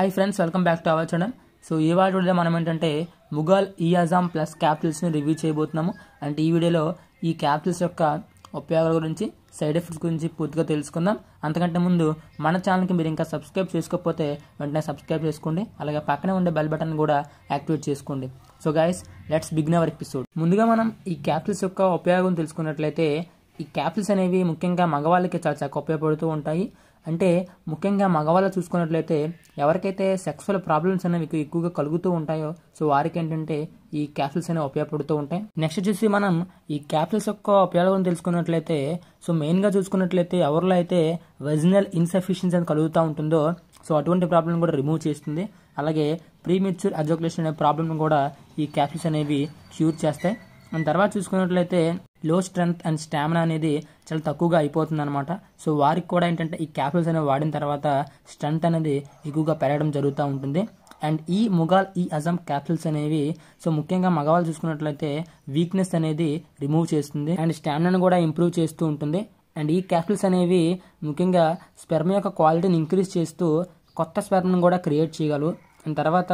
high friends welcome back to our channel so ఈ వాటి మనం ఏంటంటే ముఘల్ ఈ అజామ్ ప్లస్ క్యాపిటల్స్ని రివ్యూ చేయబోతున్నాము అంటే ఈ వీడియోలో ఈ క్యాపిటల్స్ యొక్క ఉపయోగాల గురించి సైడ్ ఎఫెక్ట్స్ గురించి పూర్తిగా తెలుసుకుందాం అంతకంటే ముందు మన ఛానల్కి మీరు ఇంకా సబ్స్క్రైబ్ చేసుకోకపోతే వెంటనే సబ్స్క్రైబ్ చేసుకోండి అలాగే పక్కనే ఉండే బెల్ బటన్ కూడా యాక్టివేట్ చేసుకోండి so guys let's begin our episode ముందుగా మనం ఈ క్యాపిటల్స్ యొక్క ఉపయోగం తెలుసుకున్నట్లయితే ఈ క్యాప్సిల్స్ అనేవి ముఖ్యంగా మగవాళ్ళకి చాలా చక్కగా ఉపయోగపడుతూ ఉంటాయి అంటే ముఖ్యంగా మగవాళ్ళు చూసుకున్నట్లయితే ఎవరికైతే సెక్సువల్ ప్రాబ్లమ్స్ అనేవి ఎక్కువగా కలుగుతూ ఉంటాయో సో వారికి ఏంటంటే ఈ క్యాప్సిల్స్ అనేవి ఉపయోగపడుతూ ఉంటాయి నెక్స్ట్ చూసి మనం ఈ క్యాప్సిల్స్ యొక్క ఉపయోగం తెలుసుకున్నట్లయితే సో మెయిన్గా చూసుకున్నట్లయితే ఎవరిలో అయితే వెజినల్ ఇన్సఫిషియన్స్ అని కలుగుతూ ఉంటుందో సో అటువంటి ప్రాబ్లం కూడా రిమూవ్ చేస్తుంది అలాగే ప్రీమెచ్యూర్ అజోకులేషన్ అనే ప్రాబ్లమ్ కూడా ఈ క్యాప్సిల్స్ అనేవి క్యూర్ చేస్తాయి అండ్ తర్వాత చూసుకున్నట్లయితే లో స్ట్రెంగ్త్ అండ్ స్టామినా అనేది చాలా తక్కువగా అయిపోతుంది అనమాట సో వారికి కూడా ఏంటంటే ఈ క్యాప్సూల్స్ అనేవి వాడిన తర్వాత స్ట్రెంగ్త్ అనేది ఎక్కువగా పెరగడం జరుగుతూ ఉంటుంది అండ్ ఈ ముగాల్ ఈ అజం క్యాప్సూల్స్ అనేవి సో ముఖ్యంగా మగవాళ్ళు చూసుకున్నట్లయితే వీక్నెస్ అనేది రిమూవ్ చేస్తుంది అండ్ స్టామినాను కూడా ఇంప్రూవ్ చేస్తూ ఉంటుంది అండ్ ఈ క్యాప్సూల్స్ అనేవి ముఖ్యంగా స్పెర్మ్ యొక్క క్వాలిటీని ఇంక్రీజ్ చేస్తూ కొత్త స్పెర్మ్ను కూడా క్రియేట్ చేయగలవు అండ్ తర్వాత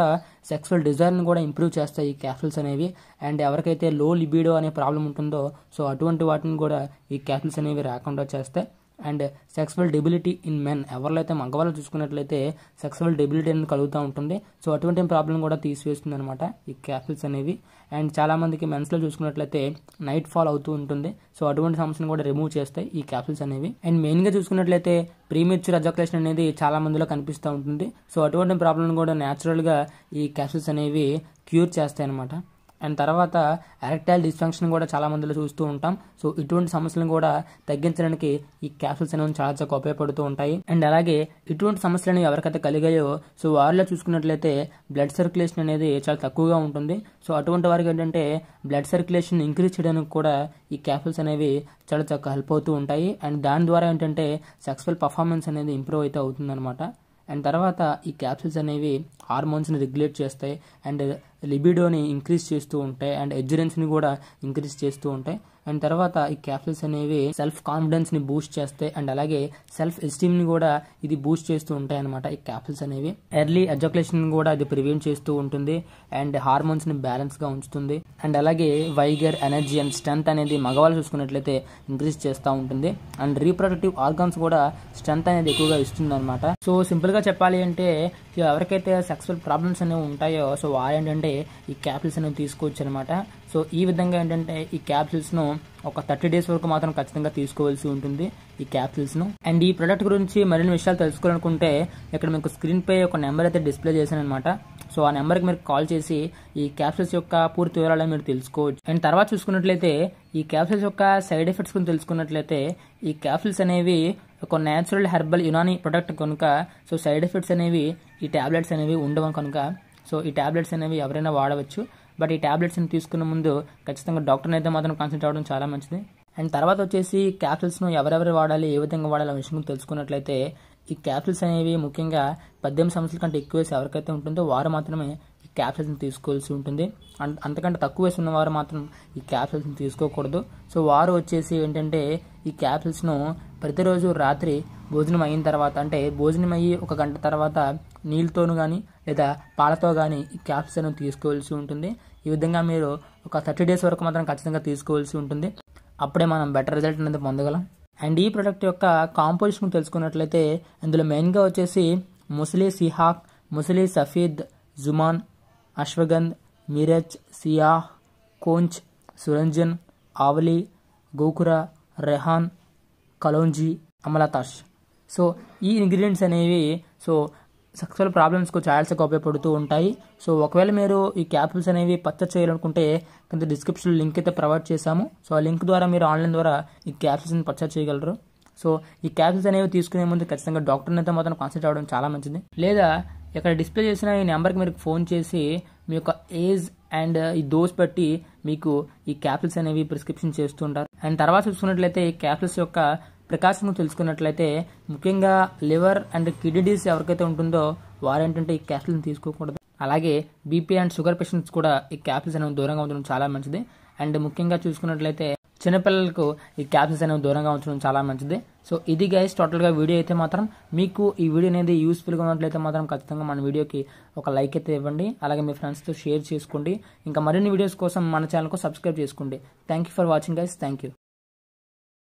సెక్సువల్ డిజైర్ని కూడా ఇంప్రూవ్ చేస్తాయి ఈ క్యాప్సుల్స్ అనేవి అండ్ ఎవరికైతే లో లిబీడో అనే ప్రాబ్లం ఉంటుందో సో అటువంటి వాటిని కూడా ఈ క్యాప్సుల్స్ అనేవి రాకుండా చేస్తాయి and sexual debility in men ఎవరిలో అయితే మగవాళ్ళు చూసుకున్నట్లయితే సెక్సువల్ డెబిలిటీ అనేది కలుగుతూ ఉంటుంది సో అటువంటి ప్రాబ్లం కూడా తీసివేస్తుంది అనమాట ఈ క్యాపిల్స్ అనేవి అండ్ చాలామందికి మెన్స్లో చూసుకున్నట్లయితే నైట్ ఫాల్ అవుతూ ఉంటుంది సో అటువంటి సమస్యను కూడా రిమూవ్ చేస్తాయి ఈ క్యాపిల్స్ అనేవి అండ్ మెయిన్గా చూసుకున్నట్లయితే ప్రీమిచ్యూర్ అజాకులేషన్ అనేది చాలా మందిలో కనిపిస్తూ ఉంటుంది సో అటువంటి ప్రాబ్లం కూడా న్యాచురల్గా ఈ క్యాపిల్స్ అనేవి క్యూర్ చేస్తాయి అనమాట అండ్ తర్వాత ఎరెక్టైల్ డిస్ఫంక్షన్ కూడా చాలా మందిలో చూస్తూ ఉంటాం సో ఇటువంటి సమస్యలను కూడా తగ్గించడానికి ఈ క్యాప్సిల్స్ అనేవి చాలా చక్కగా ఉపయోగపడుతూ ఉంటాయి అండ్ అలాగే ఇటువంటి సమస్యలను ఎవరికైతే కలిగాయో సో వారిలో చూసుకున్నట్లయితే బ్లడ్ సర్క్యులేషన్ అనేది చాలా తక్కువగా ఉంటుంది సో అటువంటి వారికి ఏంటంటే బ్లడ్ సర్క్యులేషన్ ఇంక్రీజ్ చేయడానికి కూడా ఈ క్యాప్సుల్స్ అనేవి చాలా చక్కగా హెల్ప్ అవుతూ ఉంటాయి అండ్ దాని ద్వారా ఏంటంటే సక్సెస్ఫుల్ పర్ఫార్మెన్స్ అనేది ఇంప్రూవ్ అయితే అవుతుందన్నమాట అండ్ తర్వాత ఈ క్యాప్సిల్స్ అనేవి హార్మోన్స్ని రెగ్యులేట్ చేస్తాయి అండ్ లిబిడోని ఇంక్రీజ్ చేస్తూ ఉంటాయి అండ్ ఎడ్జురెన్స్ని కూడా ఇంక్రీజ్ చేస్తూ ఉంటాయి అండ్ తర్వాత ఈ క్యాప్సిల్స్ అనేవి సెల్ఫ్ కాన్ఫిడెన్స్ని బూస్ట్ చేస్తాయి అండ్ అలాగే సెల్ఫ్ ఎస్టీమ్ని కూడా ఇది బూస్ట్ చేస్తూ ఉంటాయి అనమాట ఈ క్యాప్సిల్స్ అనేవి ఎర్లీ ఎజుకేషన్ కూడా ఇది ప్రివెంట్ చేస్తూ ఉంటుంది అండ్ హార్మోన్స్ని బ్యాలెన్స్గా ఉంచుతుంది అండ్ అలాగే వైగర్ ఎనర్జీ అండ్ స్ట్రెంత్ అనేది మగవాళ్ళు చూసుకున్నట్లయితే ఇంక్రీజ్ చేస్తూ ఉంటుంది అండ్ రీప్రొడక్టివ్ ఆర్గాన్స్ కూడా స్ట్రెంత్ అనేది ఎక్కువగా ఇస్తుంది అనమాట సో సింపుల్గా చెప్పాలి అంటే ఎవరికైతే సెక్సువల్ ప్రాబ్లమ్స్ అనేవి ఉంటాయో సో వారు ఏంటంటే ఈ క్యాప్సిల్స్ అనేవి తీసుకోవచ్చు అనమాట సో ఈ విధంగా ఏంటంటే ఈ క్యాప్సిల్స్ను ఒక థర్టీ డేస్ వరకు మాత్రం ఖచ్చితంగా తీసుకోవాల్సి ఉంటుంది ఈ క్యాప్సిల్స్ను అండ్ ఈ ప్రొడక్ట్ గురించి మరిన్ని విషయాలు తెలుసుకోవాలనుకుంటే ఇక్కడ మీకు స్క్రీన్పై ఒక నెంబర్ అయితే డిస్ప్లే చేశాను అనమాట సో ఆ నెంబర్కి మీరు కాల్ చేసి ఈ క్యాప్సిల్స్ యొక్క పూర్తి వివరాలను మీరు తెలుసుకోవచ్చు అండ్ తర్వాత చూసుకున్నట్లయితే ఈ క్యాప్సిల్స్ యొక్క సైడ్ ఎఫెక్ట్స్ గురించి తెలుసుకున్నట్లయితే ఈ క్యాప్సిల్స్ అనేవి ఒక న్యాచురల్ హెర్బల్ యునాని ప్రొడక్ట్ కనుక సో సైడ్ ఎఫెక్ట్స్ అనేవి ఈ ట్యాబ్లెట్స్ అనేవి ఉండవు కనుక సో ఈ ట్యాబ్లెట్స్ అనేవి ఎవరైనా వాడవచ్చు బట్ ఈ ట్యాబ్లెట్స్ని తీసుకున్న ముందు ఖచ్చితంగా డాక్టర్ని అయితే మాత్రం కన్సల్ట్ అవ్వడం చాలా మంచిది అండ్ తర్వాత వచ్చేసి క్యాప్సూల్స్ను ఎవరెవరు వాడాలి ఏ విధంగా వాడాలి అనే విషయం తెలుసుకున్నట్లయితే ఈ క్యాప్సిల్స్ అనేవి ముఖ్యంగా పద్దెనిమిది సంవత్సరాల కంటే ఎక్కువ వయసు ఎవరికైతే ఉంటుందో వారు మాత్రమే క్యాప్సైసిన్ తీసుకోవాల్సి ఉంటుంది అంతకంటే తక్కువ వయసు ఉన్నవారు మాత్రం ఈ క్యాప్సైల్స్ని తీసుకోకూడదు సో వారు వచ్చేసి ఏంటంటే ఈ క్యాప్సల్స్ను ప్రతిరోజు రాత్రి భోజనం అయిన తర్వాత అంటే భోజనం అయ్యి ఒక గంట తర్వాత నీళ్ళతోనూ కానీ లేదా పాలతో కానీ ఈ క్యాప్సైల్స్ను తీసుకోవాల్సి ఉంటుంది ఈ విధంగా మీరు ఒక థర్టీ డేస్ వరకు మాత్రం ఖచ్చితంగా తీసుకోవాల్సి ఉంటుంది అప్పుడే మనం బెటర్ రిజల్ట్ అనేది పొందగలం అండ్ ఈ ప్రొడక్ట్ యొక్క కాంపోజిషన్ తెలుసుకున్నట్లయితే అందులో మెయిన్గా వచ్చేసి ముసలి సిహాక్ ముసలి సఫీద్ జుమాన్ అశ్వగంధ్ మిరచ్ సియాహ్ కోంచ్ సురంజన్ ఆవలి గోకుర రెహాన్ కలోంజీ అమలతాష్ సో ఈ ఇంగ్రీడియంట్స్ అనేవి సో సక్సెస్ఫుల్ ప్రాబ్లమ్స్కు ఛాయల్స్గా ఉపయోగపడుతూ ఉంటాయి సో ఒకవేళ మీరు ఈ క్యాపిల్స్ అనేవి పర్చేస్ చేయాలనుకుంటే కింద డిస్క్రిప్షన్లో లింక్ అయితే ప్రొవైడ్ చేశాము సో ఆ లింక్ ద్వారా మీరు ఆన్లైన్ ద్వారా ఈ క్యాప్సూల్స్ని పర్చేస్ చేయగలరు సో ఈ క్యాపిల్స్ అనేవి తీసుకునే ముందు ఖచ్చితంగా డాక్టర్ని అయితే మాత్రం కన్సల్ట్ అవ్వడం చాలా మంచిది లేదా ఇక్కడ డిస్ప్లే చేసిన ఈ నెంబర్కి మీరు ఫోన్ చేసి మీ యొక్క ఏజ్ అండ్ ఈ డోస్ బట్టి మీకు ఈ క్యాప్సుల్స్ అనేవి ప్రిస్క్రిప్షన్ చేస్తుంటారు అండ్ తర్వాత చూసుకున్నట్లయితే ఈ క్యాప్సుల్స్ యొక్క ప్రకాశం తెలుసుకున్నట్లయితే ముఖ్యంగా లివర్ అండ్ కిడ్నీస్ ఎవరికైతే ఉంటుందో వారేంటంటే ఈ క్యాప్సుల్ని తీసుకోకూడదు అలాగే బీపీ అండ్ షుగర్ పేషెంట్స్ కూడా ఈ క్యాప్సుల్స్ అనేవి దూరంగా ఉండడం చాలా మంచిది అండ్ ముఖ్యంగా చూసుకున్నట్లయితే చిన్నపిల్లలకు ఈ క్యాప్సెస్ అనేవి దూరంగా ఉంచడం చాలా మంచిది సో ఇది గైస్ టోటల్గా వీడియో అయితే మాత్రం మీకు ఈ వీడియో అనేది యూస్ఫుల్గా ఉన్నట్లయితే మాత్రం ఖచ్చితంగా మన వీడియోకి ఒక లైక్ అయితే ఇవ్వండి అలాగే మీ ఫ్రెండ్స్తో షేర్ చేసుకోండి ఇంకా మరిన్ని వీడియోస్ కోసం మన ఛానల్కు సబ్స్క్రైబ్ చేసుకోండి thank for watching guys thank